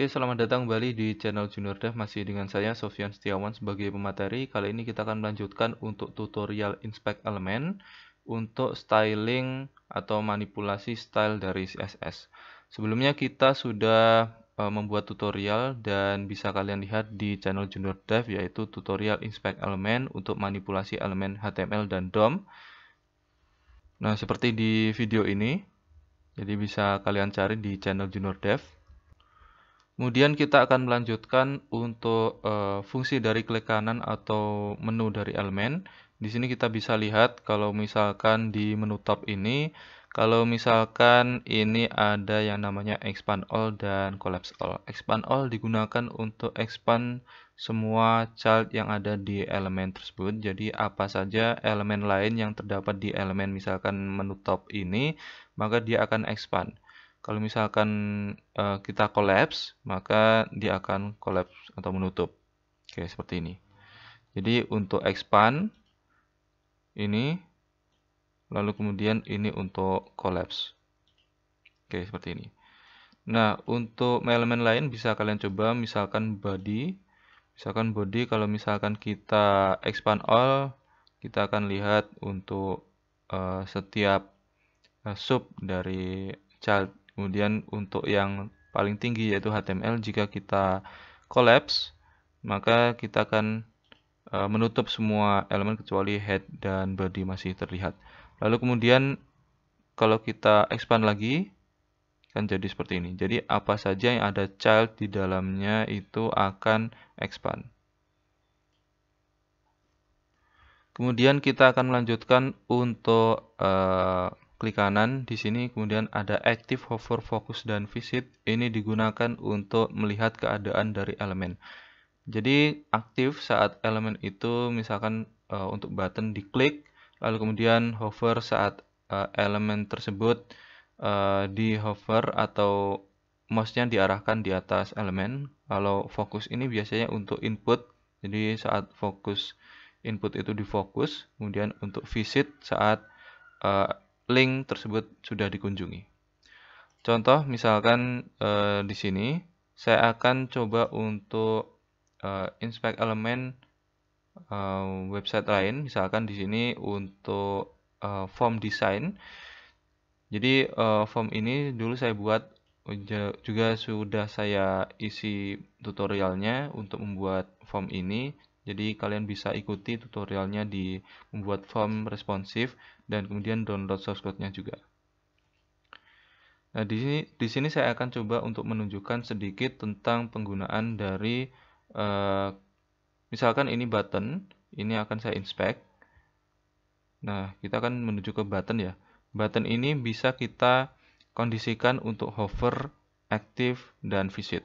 Oke, selamat datang kembali di channel Junior Dev masih dengan saya Sofian Setiawan sebagai pemateri. Kali ini kita akan melanjutkan untuk tutorial inspect element untuk styling atau manipulasi style dari CSS. Sebelumnya kita sudah eh, membuat tutorial dan bisa kalian lihat di channel Junior Dev yaitu tutorial inspect element untuk manipulasi elemen HTML dan DOM. Nah, seperti di video ini. Jadi bisa kalian cari di channel Junior Dev. Kemudian kita akan melanjutkan untuk uh, fungsi dari klik kanan atau menu dari elemen. Di sini kita bisa lihat kalau misalkan di menu top ini, kalau misalkan ini ada yang namanya expand all dan collapse all. Expand all digunakan untuk expand semua child yang ada di elemen tersebut. Jadi apa saja elemen lain yang terdapat di elemen misalkan menu top ini, maka dia akan expand. Kalau misalkan uh, kita collapse, maka dia akan collapse atau menutup. Oke, seperti ini. Jadi untuk expand ini lalu kemudian ini untuk collapse. Oke, seperti ini. Nah, untuk elemen lain bisa kalian coba misalkan body. Misalkan body kalau misalkan kita expand all, kita akan lihat untuk uh, setiap uh, sub dari child Kemudian untuk yang paling tinggi yaitu HTML jika kita collapse maka kita akan e, menutup semua elemen kecuali head dan body masih terlihat. Lalu kemudian kalau kita expand lagi kan jadi seperti ini. Jadi apa saja yang ada child di dalamnya itu akan expand. Kemudian kita akan melanjutkan untuk uh, klik kanan di sini kemudian ada active hover focus dan visit ini digunakan untuk melihat keadaan dari elemen jadi aktif saat elemen itu misalkan e, untuk button diklik lalu kemudian hover saat e, elemen tersebut e, di hover atau mouse-nya diarahkan di atas elemen kalau fokus ini biasanya untuk input jadi saat fokus input itu difokus kemudian untuk visit saat link tersebut sudah dikunjungi. Contoh misalkan e, di sini saya akan coba untuk e, inspect elemen e, website lain, misalkan di sini untuk e, form design. Jadi e, form ini dulu saya buat juga sudah saya isi tutorialnya untuk membuat form ini jadi kalian bisa ikuti tutorialnya di membuat form responsif dan kemudian download source code-nya juga. Nah, di sini di sini saya akan coba untuk menunjukkan sedikit tentang penggunaan dari uh, misalkan ini button, ini akan saya inspect. Nah, kita akan menuju ke button ya. Button ini bisa kita kondisikan untuk hover, active dan visit.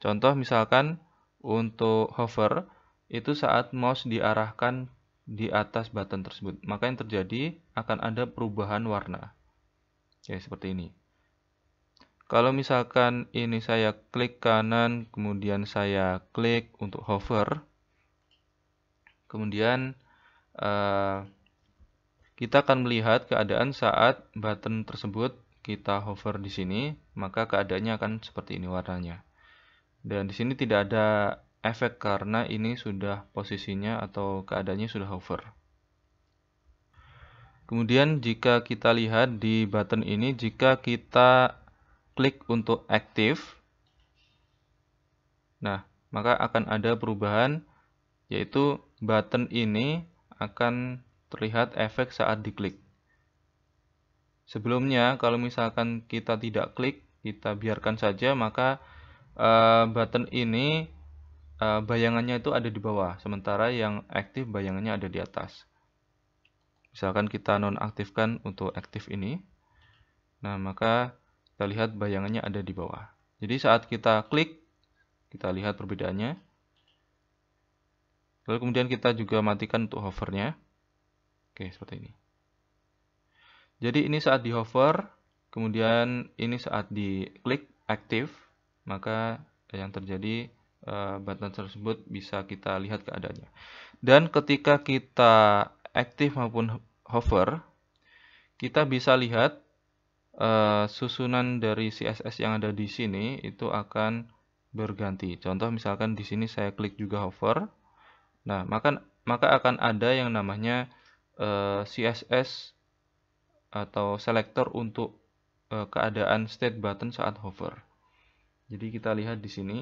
Contoh misalkan untuk hover itu saat mouse diarahkan di atas button tersebut. Maka yang terjadi akan ada perubahan warna. Ya, seperti ini. Kalau misalkan ini saya klik kanan, kemudian saya klik untuk hover, kemudian uh, kita akan melihat keadaan saat button tersebut kita hover di sini, maka keadaannya akan seperti ini warnanya. Dan di sini tidak ada efek karena ini sudah posisinya atau keadaannya sudah hover. Kemudian jika kita lihat di button ini, jika kita klik untuk aktif, nah maka akan ada perubahan yaitu button ini akan terlihat efek saat diklik. Sebelumnya kalau misalkan kita tidak klik, kita biarkan saja maka uh, button ini uh, bayangannya itu ada di bawah, sementara yang aktif bayangannya ada di atas. Misalkan kita nonaktifkan untuk aktif ini, nah maka kita lihat bayangannya ada di bawah. Jadi saat kita klik, kita lihat perbedaannya. Lalu kemudian kita juga matikan untuk hovernya. Oke, seperti ini. Jadi ini saat di hover, kemudian ini saat di klik aktif, maka yang terjadi Eh, button tersebut bisa kita lihat keadaannya. Dan ketika kita aktif maupun hover, kita bisa lihat uh, susunan dari CSS yang ada di sini itu akan berganti. Contoh misalkan di sini saya klik juga hover. Nah, maka maka akan ada yang namanya uh, eh, CSS atau selector untuk uh, keadaan state button saat hover. Jadi kita lihat di sini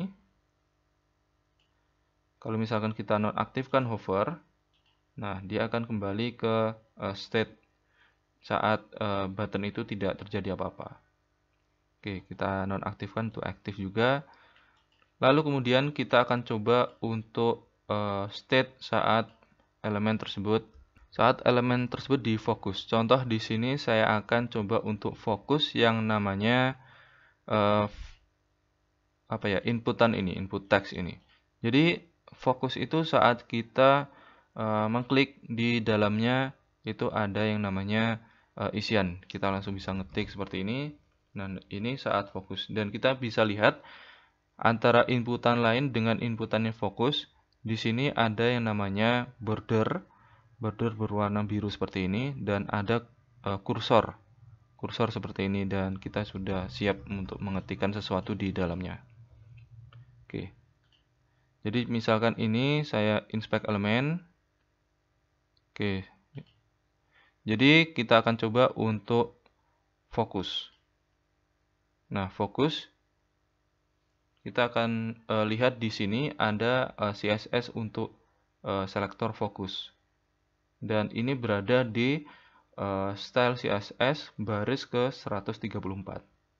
kalau misalkan kita nonaktifkan hover, nah dia akan kembali ke uh, state saat uh, button itu tidak terjadi apa-apa. Oke, kita nonaktifkan to aktif juga. Lalu kemudian kita akan coba untuk uh, state saat elemen tersebut saat elemen tersebut difokus. Contoh di sini saya akan coba untuk fokus yang namanya uh, apa ya inputan ini, input text ini. Jadi fokus itu saat kita uh, mengklik di dalamnya itu ada yang namanya uh, isian. Kita langsung bisa ngetik seperti ini. Nah, ini saat fokus dan kita bisa lihat antara inputan lain dengan inputan yang fokus. Di sini ada yang namanya border. Border berwarna biru seperti ini dan ada eh, kursor. Kursor seperti ini dan kita sudah siap untuk mengetikkan sesuatu di dalamnya. Oke. Okay. Jadi misalkan ini saya inspect elemen. Oke. Jadi kita akan coba untuk fokus. Nah, fokus kita akan uh, lihat di sini ada uh, eh, CSS untuk uh, selektor fokus. Dan ini berada di uh, style CSS baris ke 134.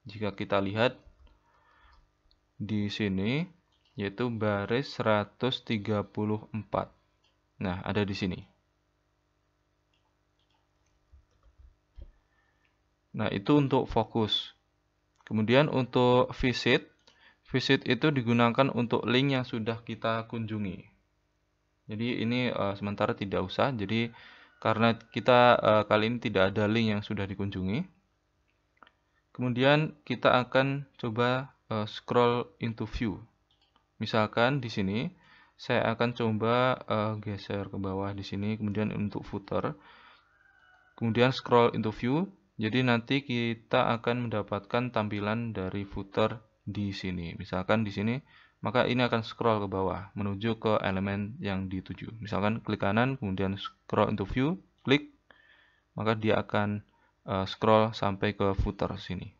Jika kita lihat di sini yaitu baris 134. Nah, ada di sini. Nah, itu untuk fokus. Kemudian untuk visit, visit itu digunakan untuk link yang sudah kita kunjungi. Jadi ini uh, sementara tidak usah. Jadi karena kita uh, kali ini tidak ada link yang sudah dikunjungi. Kemudian kita akan coba uh, scroll into view. Misalkan di sini saya akan coba uh, geser ke bawah di sini kemudian untuk footer. Kemudian scroll into view. Jadi nanti kita akan mendapatkan tampilan dari footer di sini. Misalkan di sini maka ini akan scroll ke bawah menuju ke elemen yang dituju. Misalkan klik kanan kemudian scroll into view, klik maka dia akan uh, scroll sampai ke footer sini.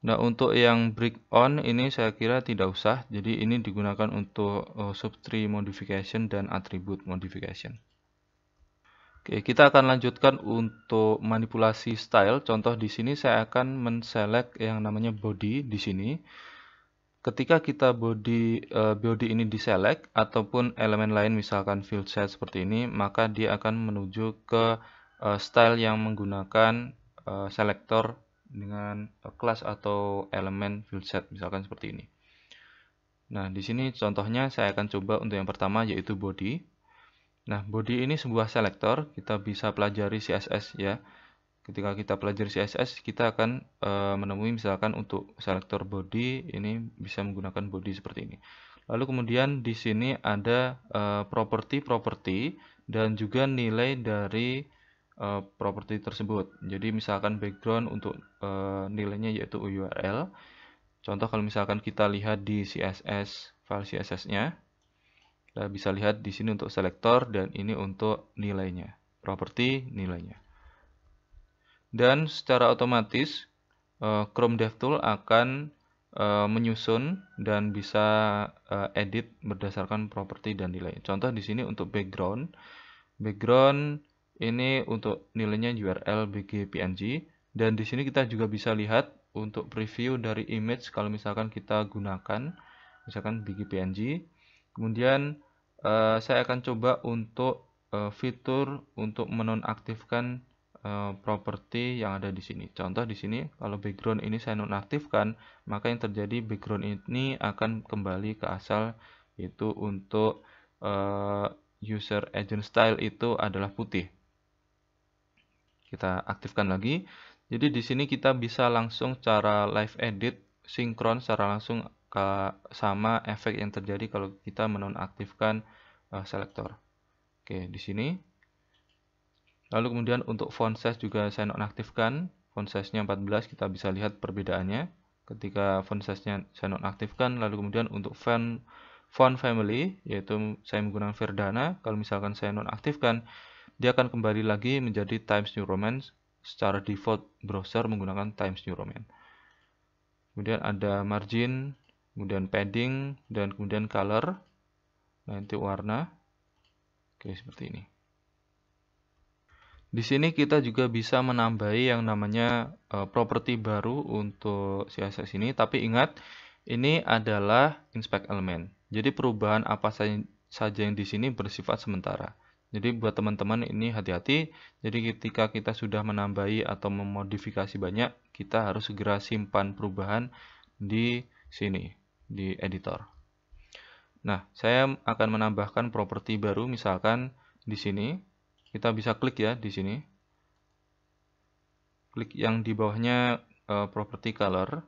Nah, untuk yang break on ini saya kira tidak usah. Jadi ini digunakan untuk uh, subtree modification dan attribute modification. Oke, kita akan lanjutkan untuk manipulasi style. Contoh di sini saya akan menselect yang namanya body di sini. Ketika kita body uh, body ini diselect ataupun elemen lain misalkan field set seperti ini, maka dia akan menuju ke uh, style yang menggunakan uh, selector dengan eh, kelas atau elemen field set misalkan seperti ini. Nah, di sini contohnya saya akan coba untuk yang pertama yaitu body. Nah, body ini sebuah selektor, kita bisa pelajari CSS ya. Ketika kita pelajari CSS, kita akan e, menemui misalkan untuk selektor body ini bisa menggunakan body seperti ini. Lalu kemudian di sini ada eh, properti property dan juga nilai dari uh, properti tersebut. Jadi misalkan background untuk uh, nilainya yaitu URL. Contoh kalau misalkan kita lihat di CSS file CSS-nya, kita bisa lihat di sini untuk selektor dan ini untuk nilainya, properti nilainya. Dan secara otomatis uh, Chrome DevTools akan menyusun dan bisa edit berdasarkan properti dan nilai. Contoh di sini untuk background, background ini untuk nilainya URL BG PNG dan di sini kita juga bisa lihat untuk preview dari image kalau misalkan kita gunakan misalkan BG PNG. Kemudian uh, saya akan coba untuk uh, fitur untuk menonaktifkan uh, properti yang ada di sini. Contoh di sini, kalau background ini saya nonaktifkan, maka yang terjadi background ini akan kembali ke asal, itu untuk uh, user agent style itu adalah putih. Kita aktifkan lagi. Jadi di sini kita bisa langsung cara live edit sinkron secara langsung ke sama efek yang terjadi kalau kita menonaktifkan uh, selektor. Oke, di sini. Lalu kemudian untuk font size juga saya nonaktifkan. Font size-nya 14, kita bisa lihat perbedaannya. Ketika font size-nya saya nonaktifkan, lalu kemudian untuk font font family yaitu saya menggunakan Verdana. Kalau misalkan saya nonaktifkan, dia akan kembali lagi menjadi Times New Roman secara default browser menggunakan Times New Roman. Kemudian ada margin, kemudian padding, dan kemudian color, nah, nanti warna. Oke, seperti ini. Di sini kita juga bisa menambahi yang namanya uh, properti baru untuk CSS ini, tapi ingat ini adalah inspect element. Jadi perubahan apa saja yang di sini bersifat sementara. Jadi buat teman-teman ini hati-hati. Jadi ketika kita sudah menambahi atau memodifikasi banyak, kita harus segera simpan perubahan di sini, di editor. Nah, saya akan menambahkan properti baru misalkan di sini. Kita bisa klik ya di sini. Klik yang di bawahnya e, properti color.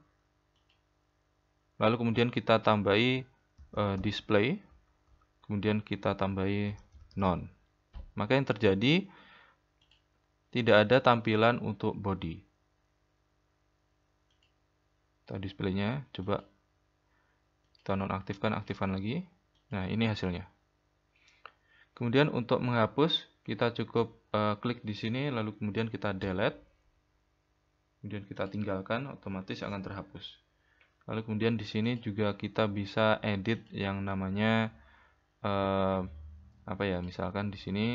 Lalu kemudian kita tambahi e, display. Kemudian kita tambahi none. Maka yang terjadi tidak ada tampilan untuk body. Tadi nya coba kita nonaktifkan, aktifkan lagi. Nah ini hasilnya. Kemudian untuk menghapus kita cukup uh, klik di sini, lalu kemudian kita delete, kemudian kita tinggalkan, otomatis akan terhapus. Lalu kemudian di sini juga kita bisa edit yang namanya uh, apa ya misalkan di sini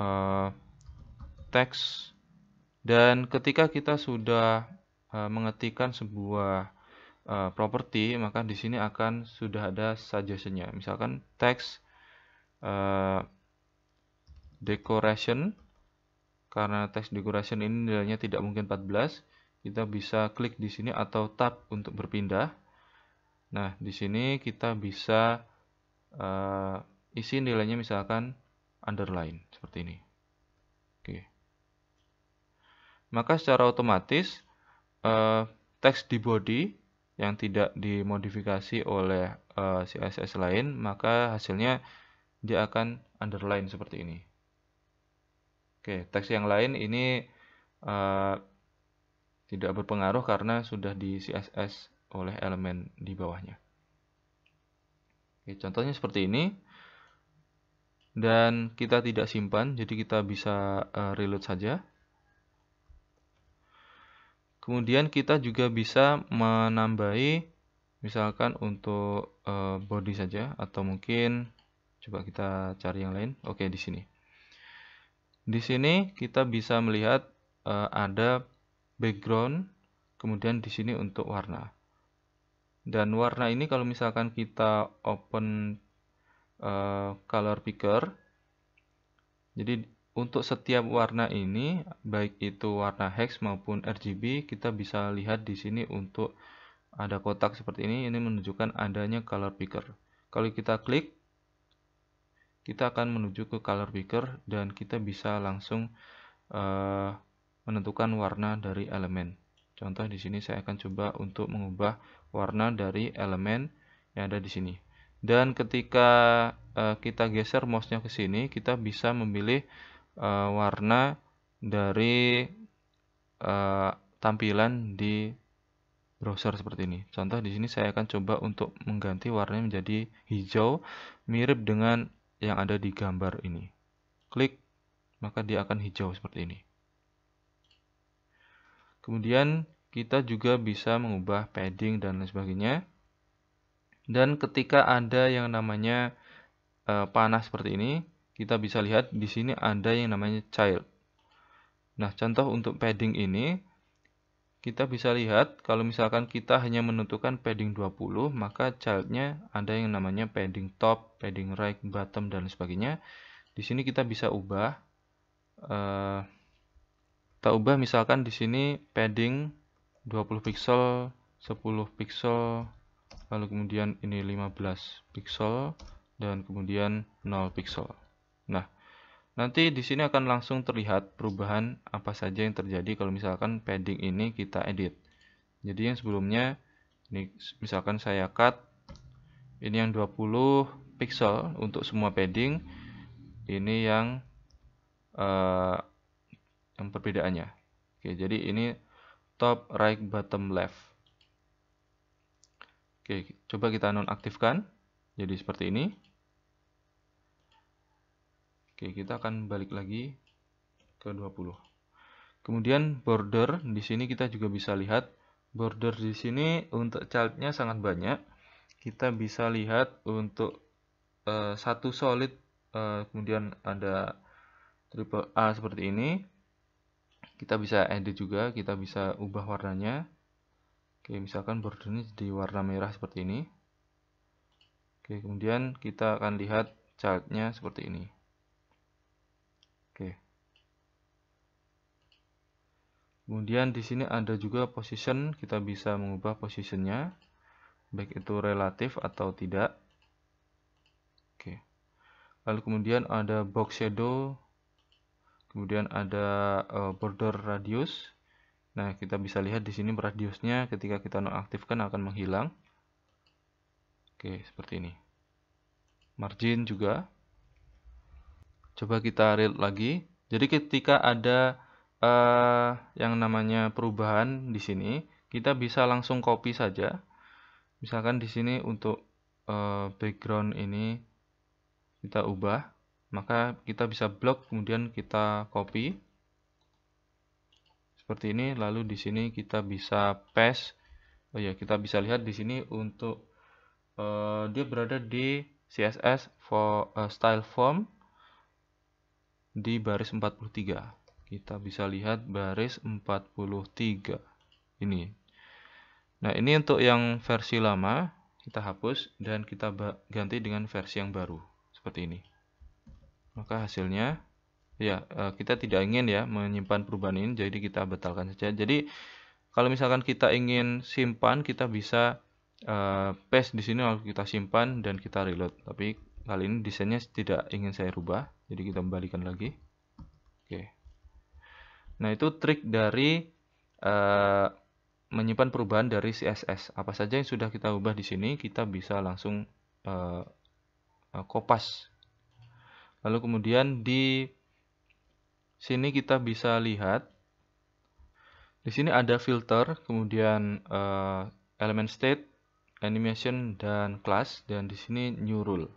uh, teks dan ketika kita sudah uh, mengetikkan sebuah uh, properti maka di sini akan sudah ada suggestionnya misalkan teks uh, decoration karena teks decoration ini nilainya tidak mungkin 14 kita bisa klik di sini atau tab untuk berpindah nah di sini kita bisa uh, isi nilainya misalkan underline seperti ini. Oke. Maka secara otomatis eh, teks di body yang tidak dimodifikasi oleh eh, CSS lain, maka hasilnya dia akan underline seperti ini. Oke, teks yang lain ini eh, tidak berpengaruh karena sudah di CSS oleh elemen di bawahnya. Oke, contohnya seperti ini dan kita tidak simpan jadi kita bisa eh, reload saja kemudian kita juga bisa menambahi misalkan untuk eh, body saja atau mungkin coba kita cari yang lain oke di sini di sini kita bisa melihat eh, ada background kemudian di sini untuk warna dan warna ini kalau misalkan kita open uh, color picker. Jadi untuk setiap warna ini, baik itu warna hex maupun RGB, kita bisa lihat di sini untuk ada kotak seperti ini, ini menunjukkan adanya color picker. Kalau kita klik, kita akan menuju ke color picker dan kita bisa langsung uh, menentukan warna dari elemen. Contoh di sini saya akan coba untuk mengubah warna dari elemen yang ada di sini dan ketika uh, kita geser mouse-nya ke sini kita bisa memilih uh, warna dari uh, tampilan di browser seperti ini contoh di sini saya akan coba untuk mengganti warnanya menjadi hijau mirip dengan yang ada di gambar ini klik maka dia akan hijau seperti ini kemudian kita juga bisa mengubah padding dan lain sebagainya dan ketika ada yang namanya uh, panah seperti ini, kita bisa lihat di sini ada yang namanya child. Nah, contoh untuk padding ini, kita bisa lihat kalau misalkan kita hanya menentukan padding 20, maka childnya ada yang namanya padding top, padding right, bottom, dan sebagainya. Di sini kita bisa ubah. Uh, kita ubah misalkan di sini padding 20 pixel, 10 pixel, lalu kemudian ini 15 pixel dan kemudian 0 pixel. Nah, nanti di sini akan langsung terlihat perubahan apa saja yang terjadi kalau misalkan padding ini kita edit. Jadi yang sebelumnya ini misalkan saya cut ini yang 20 pixel untuk semua padding. Ini yang uh, yang perbedaannya. Oke, jadi ini top right bottom left Oke, coba kita nonaktifkan. Jadi seperti ini. Oke, kita akan balik lagi ke 20. Kemudian border di sini kita juga bisa lihat border di sini untuk childnya sangat banyak. Kita bisa lihat untuk uh, satu solid uh, kemudian ada triple A seperti ini. Kita bisa edit juga, kita bisa ubah warnanya. Oke, misalkan border ini jadi warna merah seperti ini. Oke, kemudian kita akan lihat chartnya seperti ini. Oke. Kemudian di sini ada juga position, kita bisa mengubah positionnya, baik itu relatif atau tidak. Oke. Lalu kemudian ada box shadow, kemudian ada eh, border radius, Nah, kita bisa lihat di sini radiusnya ketika kita nonaktifkan akan menghilang. Oke, seperti ini. Margin juga. Coba kita read lagi. Jadi ketika ada uh, yang namanya perubahan di sini, kita bisa langsung copy saja. Misalkan di sini untuk uh, background ini kita ubah, maka kita bisa blok kemudian kita copy seperti ini lalu di sini kita bisa paste oh ya kita bisa lihat di sini untuk uh, dia berada di CSS for uh, style form di baris 43 kita bisa lihat baris 43 ini nah ini untuk yang versi lama kita hapus dan kita ganti dengan versi yang baru seperti ini maka hasilnya Ya, eh, kita tidak ingin ya menyimpan perubahan ini, jadi kita batalkan saja. Jadi, kalau misalkan kita ingin simpan, kita bisa uh, paste di sini lalu kita simpan dan kita reload. Tapi kali ini desainnya tidak ingin saya rubah, jadi kita kembalikan lagi. Oke. Nah, itu trik dari uh, menyimpan perubahan dari CSS. Apa saja yang sudah kita ubah di sini, kita bisa langsung uh, uh, kopas. Lalu kemudian di sini kita bisa lihat di sini ada filter, kemudian uh, eh, elemen state, animation dan class dan di sini new rule.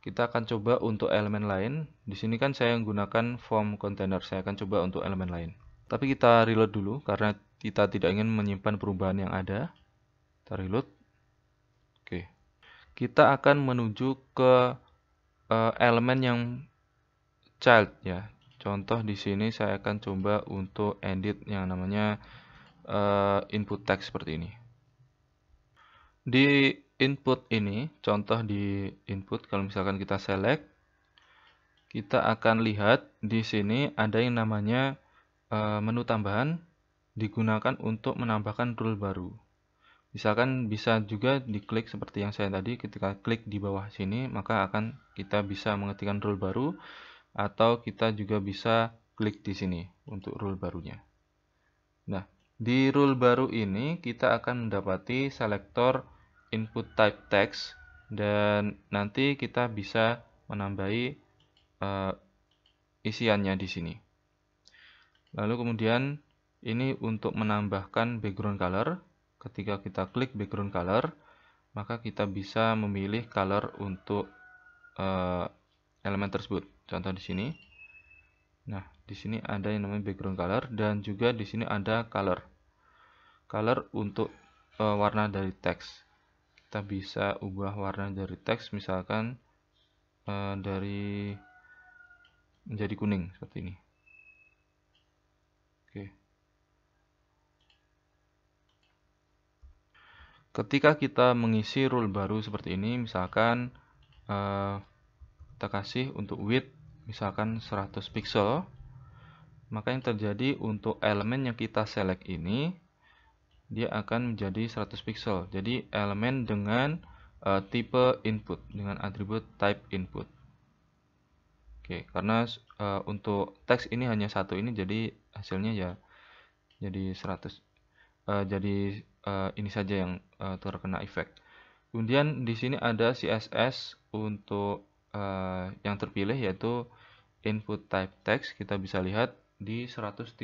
Kita akan coba untuk elemen lain. Di sini kan saya menggunakan form container. Saya akan coba untuk elemen lain. Tapi kita reload dulu karena kita tidak ingin menyimpan perubahan yang ada. Kita reload. Oke. Kita akan menuju ke uh, eh, elemen yang child ya. Contoh di sini saya akan coba untuk edit yang namanya uh, input text seperti ini. Di input ini, contoh di input kalau misalkan kita select, kita akan lihat di sini ada yang namanya uh, menu tambahan digunakan untuk menambahkan rule baru. Misalkan bisa juga diklik seperti yang saya tadi, ketika klik di bawah sini maka akan kita bisa mengetikkan rule baru atau kita juga bisa klik di sini untuk rule barunya. Nah, di rule baru ini kita akan mendapati selektor input type text dan nanti kita bisa menambahi uh, isiannya di sini. Lalu kemudian ini untuk menambahkan background color. Ketika kita klik background color, maka kita bisa memilih color untuk uh, elemen tersebut contoh di sini nah di sini ada yang namanya background color dan juga di sini ada color color untuk e, warna dari teks kita bisa ubah warna dari teks misalkan e, dari menjadi kuning seperti ini oke ketika kita mengisi rule baru seperti ini misalkan e, kita kasih untuk width misalkan 100 pixel maka yang terjadi untuk elemen yang kita select ini dia akan menjadi 100 pixel jadi elemen dengan uh, tipe input dengan atribut type input oke karena uh, untuk teks ini hanya satu ini jadi hasilnya ya jadi 100 uh, eh, jadi uh, ini saja yang uh, terkena efek kemudian di sini ada CSS untuk Eh, yang terpilih yaitu input type text kita bisa lihat di 136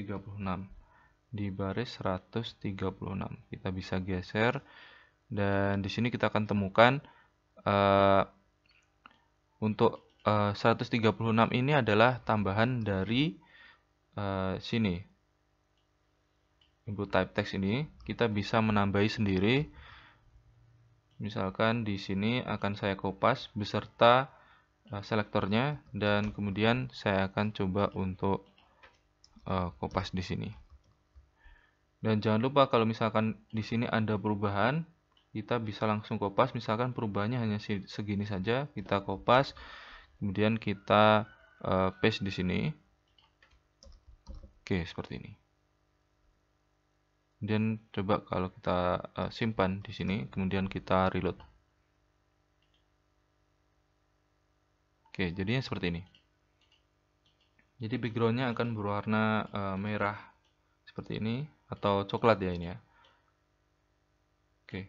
di baris 136 kita bisa geser dan di sini kita akan temukan uh, untuk eh, uh, 136 ini adalah tambahan dari uh, sini input type text ini kita bisa menambahi sendiri misalkan di sini akan saya kopas beserta Eh, selektornya dan kemudian saya akan coba untuk uh, kopas di sini. Dan jangan lupa kalau misalkan di sini ada perubahan, kita bisa langsung kopas. Misalkan perubahannya hanya segini saja, kita kopas, kemudian kita uh, paste di sini. Oke, seperti ini. Dan coba kalau kita uh, simpan di sini, kemudian kita reload. Oke, jadinya seperti ini. Jadi backgroundnya akan berwarna e, merah seperti ini atau coklat ya ini ya. Oke.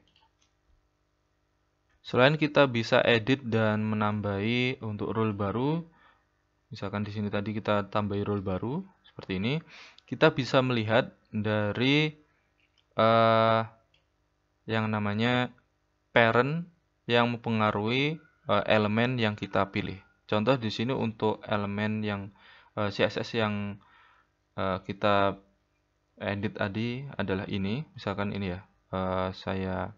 Selain kita bisa edit dan menambahi untuk rule baru, misalkan di sini tadi kita tambahi rule baru seperti ini, kita bisa melihat dari e, yang namanya parent yang mempengaruhi e, elemen yang kita pilih. Contoh di sini untuk elemen yang uh, eh, CSS yang uh, kita edit tadi adalah ini, misalkan ini ya. Uh, saya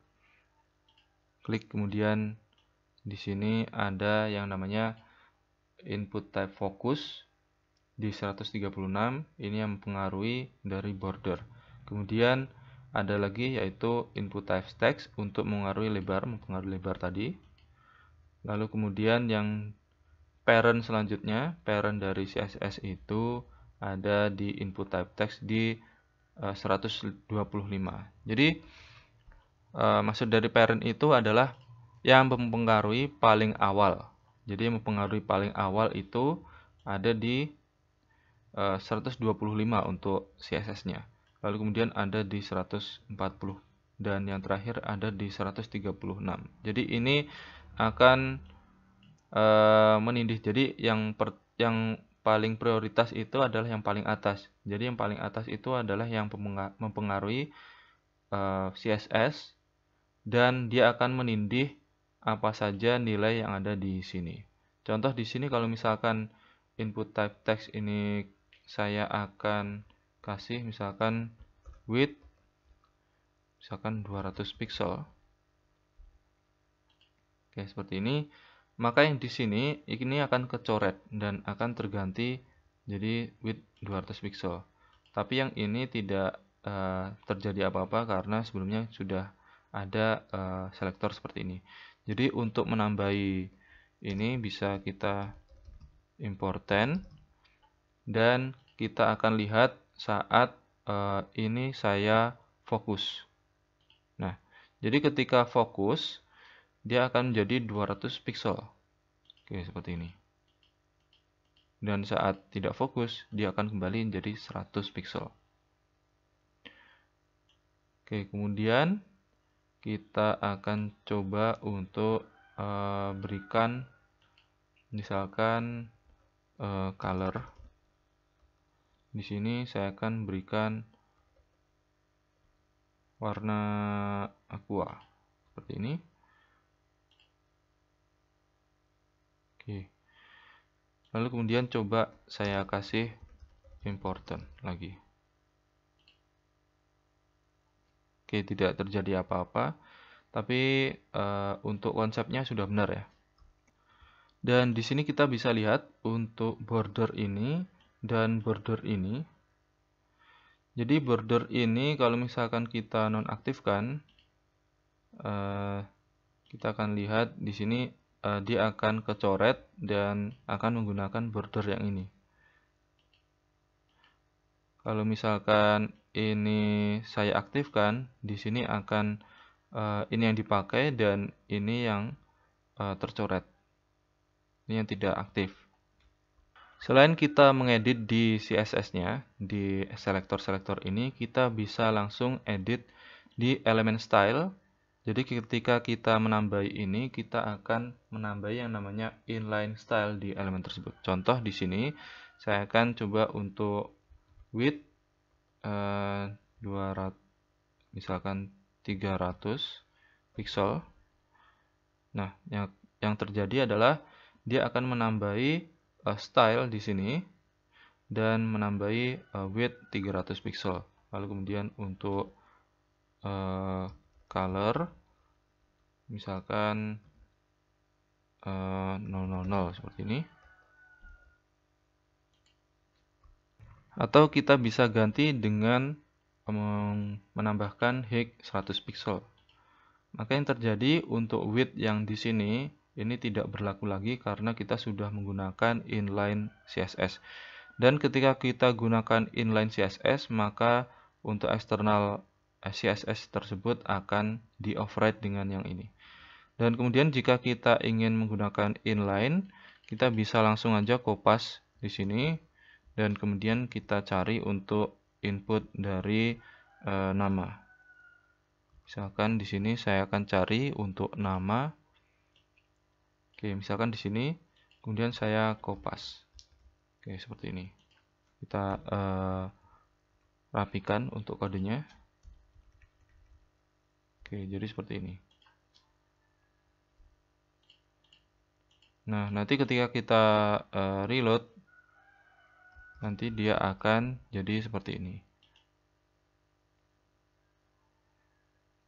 klik kemudian di sini ada yang namanya input type focus di 136 ini yang mempengaruhi dari border. Kemudian ada lagi yaitu input type text untuk mengaruhi lebar, mempengaruhi lebar tadi. Lalu kemudian yang parent selanjutnya, parent dari CSS itu ada di input type text di eh, uh, 125. Jadi uh, maksud dari parent itu adalah yang mempengaruhi paling awal. Jadi yang mempengaruhi paling awal itu ada di eh, uh, 125 untuk CSS-nya. Lalu kemudian ada di 140 dan yang terakhir ada di 136. Jadi ini akan Eh, menindih. Jadi yang per, yang paling prioritas itu adalah yang paling atas. Jadi yang paling atas itu adalah yang mempengaruhi uh, eh, CSS dan dia akan menindih apa saja nilai yang ada di sini. Contoh di sini kalau misalkan input type text ini saya akan kasih misalkan width misalkan 200 pixel. Oke, seperti ini maka yang di sini ini akan kecoret dan akan terganti jadi width 200 pixel tapi yang ini tidak uh, terjadi apa-apa karena sebelumnya sudah ada uh, selektor seperti ini jadi untuk menambahi ini bisa kita importen dan kita akan lihat saat uh, ini saya fokus nah jadi ketika fokus dia akan menjadi 200 pixel oke seperti ini dan saat tidak fokus dia akan kembali menjadi 100 pixel oke kemudian kita akan coba untuk uh, berikan misalkan uh, color di sini saya akan berikan warna aqua seperti ini Lalu kemudian coba saya kasih important lagi. Oke, tidak terjadi apa-apa, tapi e, untuk konsepnya sudah benar ya. Dan di sini kita bisa lihat untuk border ini dan border ini. Jadi border ini kalau misalkan kita nonaktifkan, eh, kita akan lihat di sini uh, dia akan kecoret dan akan menggunakan border yang ini kalau misalkan ini saya aktifkan di sini akan uh, ini yang dipakai dan ini yang uh, tercoret ini yang tidak aktif selain kita mengedit di CSS nya di selector-selector ini kita bisa langsung edit di elemen style jadi ketika kita menambahi ini, kita akan menambahi yang namanya inline style di elemen tersebut. Contoh di sini, saya akan coba untuk width eh, 200, misalkan 300 pixel. Nah, yang yang terjadi adalah dia akan menambahi uh, style di sini dan menambahi uh, width 300 pixel. Lalu kemudian untuk uh, color misalkan uh, eh, 000 seperti ini atau kita bisa ganti dengan eh, menambahkan hex 100 pixel maka yang terjadi untuk width yang di sini ini tidak berlaku lagi karena kita sudah menggunakan inline CSS dan ketika kita gunakan inline CSS maka untuk eksternal CSS tersebut akan di override dengan yang ini. Dan kemudian jika kita ingin menggunakan inline, kita bisa langsung aja kopas di sini dan kemudian kita cari untuk input dari e, nama. Misalkan di sini saya akan cari untuk nama. Oke, misalkan di sini kemudian saya kopas. Oke, seperti ini. Kita e, rapikan untuk kodenya. Oke, jadi seperti ini. Nah, nanti ketika kita uh, reload, nanti dia akan jadi seperti ini.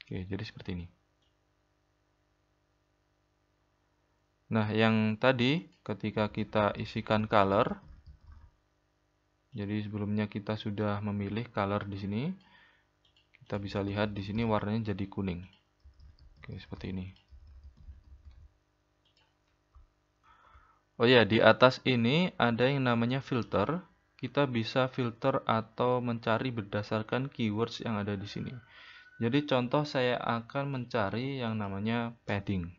Oke, jadi seperti ini. Nah, yang tadi ketika kita isikan color, jadi sebelumnya kita sudah memilih color di sini kita bisa lihat di sini warnanya jadi kuning oke seperti ini oh ya di atas ini ada yang namanya filter kita bisa filter atau mencari berdasarkan keywords yang ada di sini. Jadi contoh saya akan mencari yang namanya padding.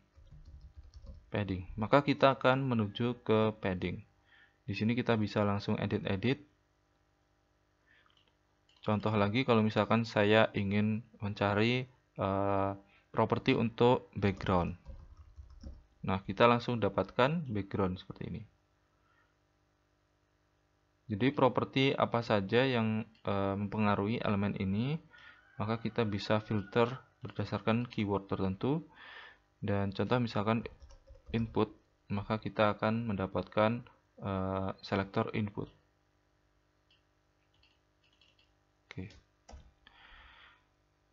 Padding. Maka kita akan menuju ke padding. Di sini kita bisa langsung edit-edit Contoh lagi kalau misalkan saya ingin mencari uh, properti untuk background. Nah, kita langsung dapatkan background seperti ini. Jadi properti apa saja yang e, mempengaruhi elemen ini, maka kita bisa filter berdasarkan keyword tertentu. Dan contoh misalkan input, maka kita akan mendapatkan e, selector input.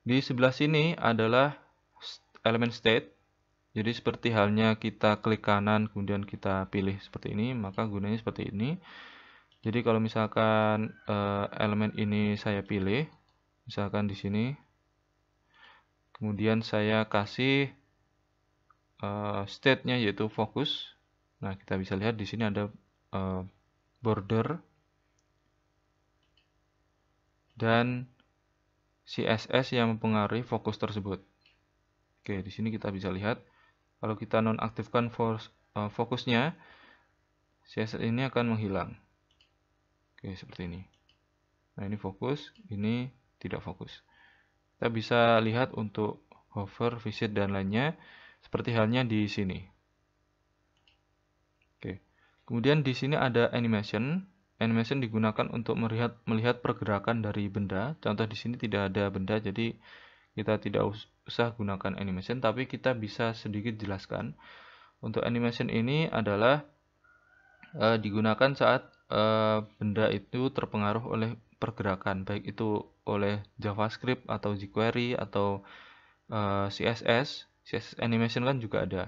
Di sebelah sini adalah elemen state. Jadi seperti halnya kita klik kanan kemudian kita pilih seperti ini, maka gunanya seperti ini. Jadi kalau misalkan eh, elemen ini saya pilih, misalkan di sini, kemudian saya kasih eh, state-nya yaitu fokus. Nah kita bisa lihat di sini ada eh, border dan CSS yang mempengaruhi fokus tersebut. Oke, di sini kita bisa lihat kalau kita nonaktifkan eh, fokusnya, CSS ini akan menghilang. Oke, seperti ini. Nah, ini fokus, ini tidak fokus. Kita bisa lihat untuk hover, visit, dan lainnya, seperti halnya di sini. Oke. Kemudian di sini ada animation. Animation digunakan untuk melihat melihat pergerakan dari benda. Contoh di sini tidak ada benda, jadi kita tidak usah gunakan animation, tapi kita bisa sedikit jelaskan. Untuk animation ini adalah e, digunakan saat e, benda itu terpengaruh oleh pergerakan, baik itu oleh JavaScript atau jQuery atau e, eh, CSS. CSS animation kan juga ada.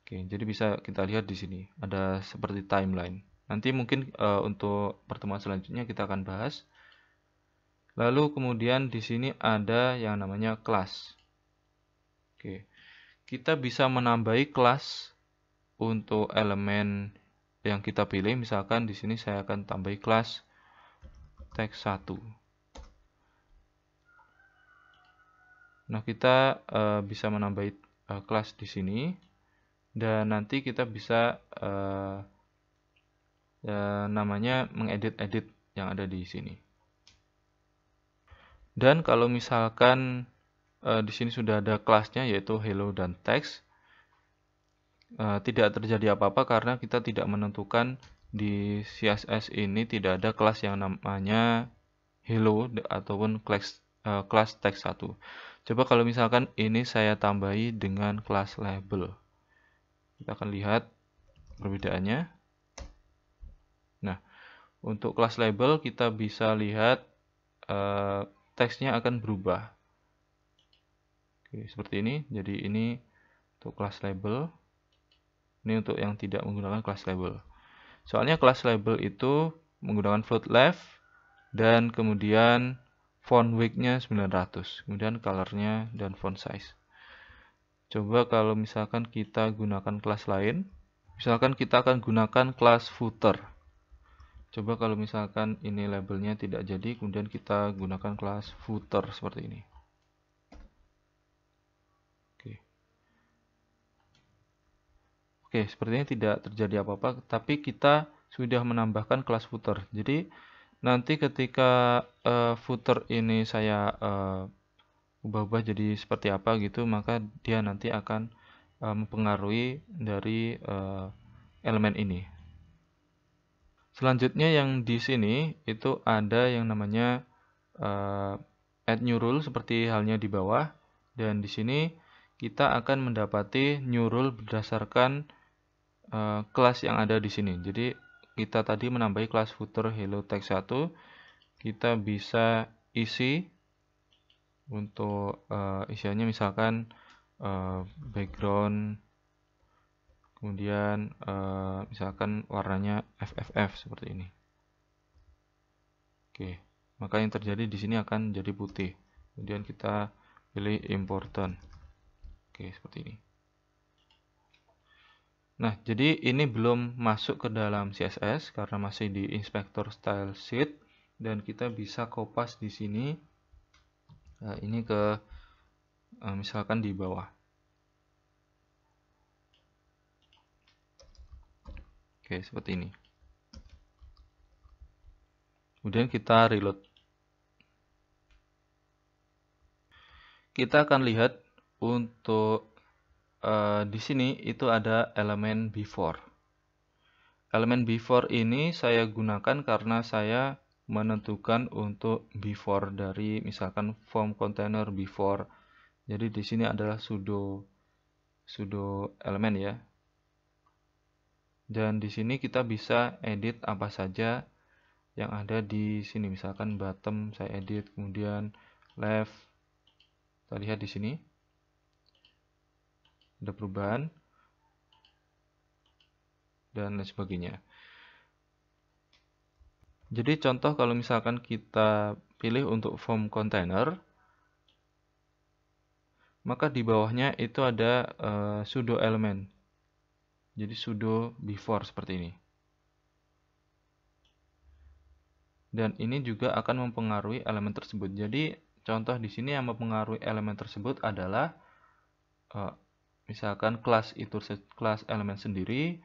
Oke, jadi bisa kita lihat di sini ada seperti timeline. Nanti mungkin uh, untuk pertemuan selanjutnya kita akan bahas. Lalu kemudian di sini ada yang namanya kelas. Oke. Kita bisa menambahi kelas untuk elemen yang kita pilih. Misalkan di sini saya akan tambahi kelas teks 1. Nah, kita uh, bisa menambahi uh, kelas di sini dan nanti kita bisa uh, ya, namanya mengedit-edit yang ada di sini. Dan kalau misalkan e, di sini sudah ada kelasnya yaitu hello dan text, e, eh, tidak terjadi apa-apa karena kita tidak menentukan di CSS ini tidak ada kelas yang namanya hello ataupun class, e, kelas text 1. Coba kalau misalkan ini saya tambahi dengan kelas label. Kita akan lihat perbedaannya. Untuk kelas label kita bisa lihat uh, teksnya akan berubah. Oke, seperti ini. Jadi ini untuk kelas label. Ini untuk yang tidak menggunakan kelas label. Soalnya kelas label itu menggunakan float left dan kemudian font width-nya 900, kemudian color-nya dan font size. Coba kalau misalkan kita gunakan kelas lain, misalkan kita akan gunakan kelas footer coba kalau misalkan ini labelnya tidak jadi kemudian kita gunakan kelas footer seperti ini oke oke sepertinya tidak terjadi apa-apa tapi kita sudah menambahkan kelas footer jadi nanti ketika uh, footer ini saya eh, ubah-ubah jadi seperti apa gitu maka dia nanti akan eh, mempengaruhi dari uh, elemen ini Selanjutnya yang di sini itu ada yang namanya uh, add new rule seperti halnya di bawah dan di sini kita akan mendapati new rule berdasarkan uh, kelas yang ada di sini. Jadi kita tadi menambahi kelas footer hello text 1 kita bisa isi untuk uh, isiannya misalkan uh, background kemudian uh, misalkan warnanya FFF seperti ini oke maka yang terjadi di sini akan jadi putih kemudian kita pilih important oke seperti ini nah jadi ini belum masuk ke dalam CSS karena masih di inspector style sheet dan kita bisa kopas di sini nah, ini ke eh, misalkan di bawah Oke, seperti ini. Kemudian kita reload. Kita akan lihat untuk uh, di sini itu ada elemen before. Elemen before ini saya gunakan karena saya menentukan untuk before dari misalkan form container before. Jadi di sini adalah sudo sudo elemen ya dan di sini kita bisa edit apa saja yang ada di sini misalkan bottom saya edit kemudian left kita lihat di sini ada perubahan dan lain sebagainya jadi contoh kalau misalkan kita pilih untuk form container maka di bawahnya itu ada uh, sudo element jadi sudo before seperti ini. Dan ini juga akan mempengaruhi elemen tersebut. Jadi contoh di sini yang mempengaruhi elemen tersebut adalah uh, misalkan kelas itu kelas elemen sendiri,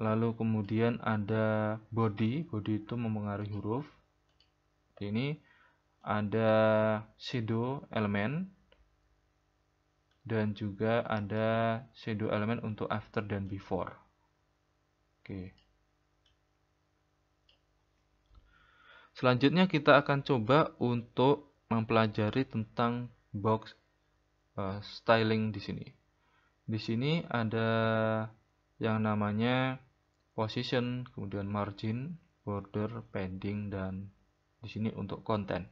lalu kemudian ada body, body itu mempengaruhi huruf. Ini ada sido elemen dan juga ada shadow element untuk after dan before. Oke. Selanjutnya kita akan coba untuk mempelajari tentang box uh, styling di sini. Di sini ada yang namanya position, kemudian margin, border, padding dan di sini untuk konten.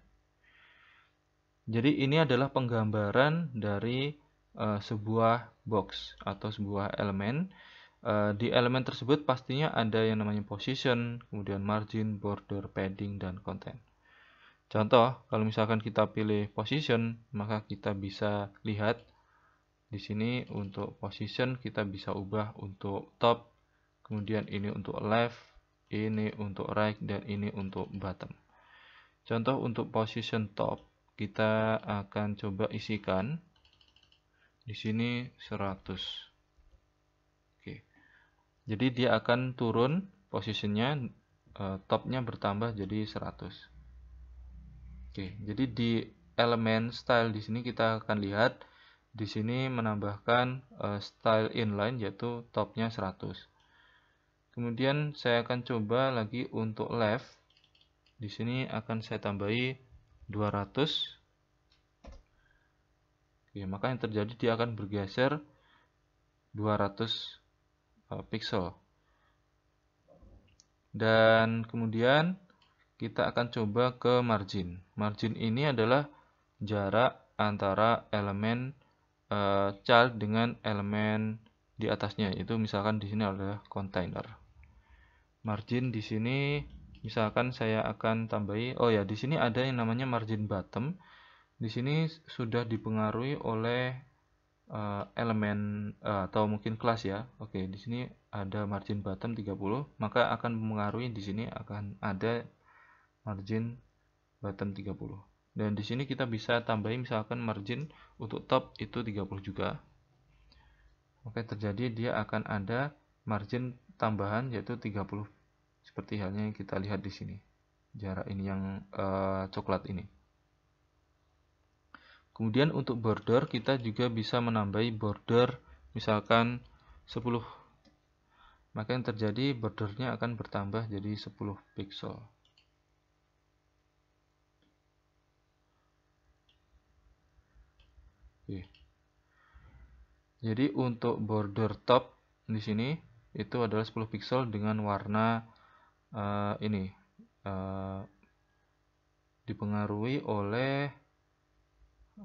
Jadi ini adalah penggambaran dari uh, sebuah box atau sebuah elemen. Uh, di elemen tersebut pastinya ada yang namanya position, kemudian margin, border, padding, dan content. Contoh, kalau misalkan kita pilih position, maka kita bisa lihat di sini untuk position kita bisa ubah untuk top, kemudian ini untuk left, ini untuk right, dan ini untuk bottom. Contoh untuk position top, kita akan coba isikan di sini 100 oke jadi dia akan turun posisinya eh, topnya bertambah jadi 100 oke jadi di elemen style di sini kita akan lihat di sini menambahkan eh, style inline yaitu topnya 100 kemudian saya akan coba lagi untuk left di sini akan saya tambahi 200 Oke, iya, maka yang terjadi dia akan bergeser 200 uh, pixel. Dan kemudian kita akan coba ke margin. Margin ini adalah jarak antara elemen uh, child dengan elemen di atasnya. Itu misalkan di sini adalah container. Margin di sini misalkan saya akan tambahi, oh ya di sini ada yang namanya margin bottom di sini sudah dipengaruhi oleh uh, elemen uh, atau mungkin kelas ya. Oke, di sini ada margin bottom 30, maka akan mempengaruhi di sini akan ada margin bottom 30. Dan di sini kita bisa tambahi misalkan margin untuk top itu 30 juga. Oke, terjadi dia akan ada margin tambahan yaitu 30 seperti halnya yang kita lihat di sini. Jarak ini yang uh, coklat ini. Kemudian untuk border kita juga bisa menambahi border misalkan 10. Maka yang terjadi bordernya akan bertambah jadi 10 pixel. Jadi untuk border top di sini itu adalah 10 pixel dengan warna uh, ini uh, dipengaruhi oleh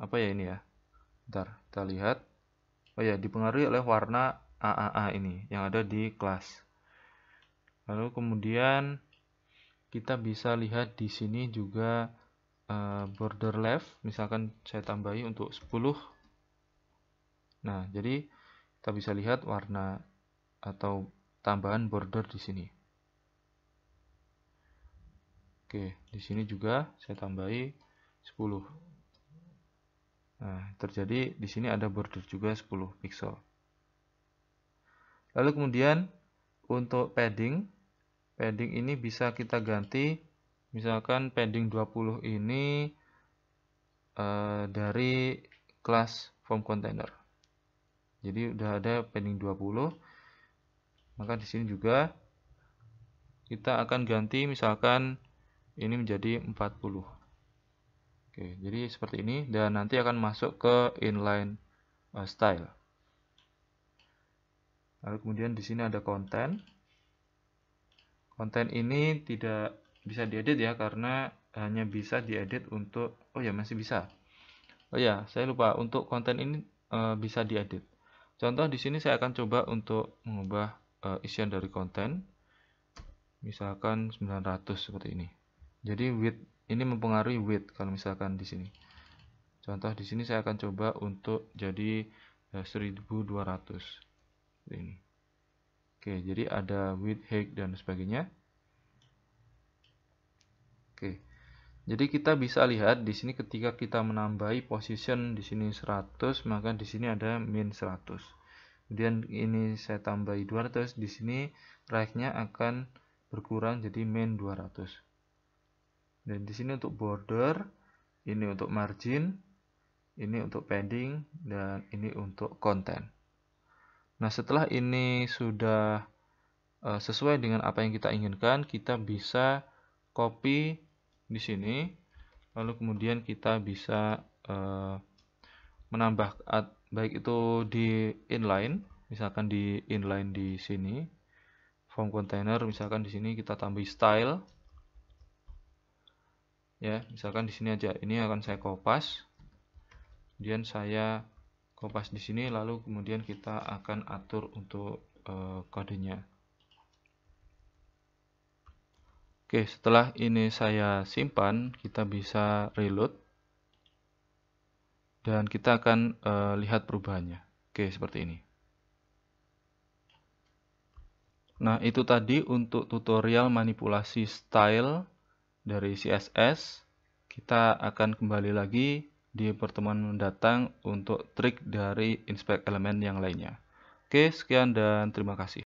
apa ya ini ya ntar kita lihat oh ya dipengaruhi oleh warna AAA ini yang ada di kelas lalu kemudian kita bisa lihat di sini juga eh, border left misalkan saya tambahi untuk 10 nah jadi kita bisa lihat warna atau tambahan border di sini Oke, di sini juga saya tambahi 10. Nah, terjadi di sini ada border juga 10 pixel. Lalu kemudian untuk padding, padding ini bisa kita ganti misalkan padding 20 ini uh, dari kelas form container. Jadi udah ada padding 20. Maka di sini juga kita akan ganti misalkan ini menjadi 40. Oke, jadi seperti ini dan nanti akan masuk ke inline uh, style. Lalu kemudian di sini ada konten. Konten ini tidak bisa diedit ya karena hanya bisa diedit untuk oh ya masih bisa. Oh ya, saya lupa untuk konten ini uh, bisa diedit. Contoh di sini saya akan coba untuk mengubah uh, isian dari konten. Misalkan 900 seperti ini. Jadi width ini mempengaruhi width kalau misalkan di sini contoh di sini saya akan coba untuk jadi 1200 eh, ini oke jadi ada width height dan sebagainya oke jadi kita bisa lihat di sini ketika kita menambahi position di sini 100 maka di sini ada min 100 kemudian ini saya tambahi 200 di sini nya akan berkurang jadi min 200 dan di sini untuk border ini untuk margin ini untuk padding dan ini untuk konten nah setelah ini sudah eh, sesuai dengan apa yang kita inginkan kita bisa copy di sini lalu kemudian kita bisa eh, menambah baik itu di inline misalkan di inline di sini form container misalkan di sini kita tambah style ya misalkan di sini aja ini akan saya kopas kemudian saya kopas di sini lalu kemudian kita akan atur untuk e, kodenya Oke setelah ini saya simpan kita bisa reload dan kita akan e, lihat perubahannya Oke seperti ini Nah itu tadi untuk tutorial manipulasi style dari CSS. Kita akan kembali lagi di pertemuan mendatang untuk trik dari inspect elemen yang lainnya. Oke, sekian dan terima kasih.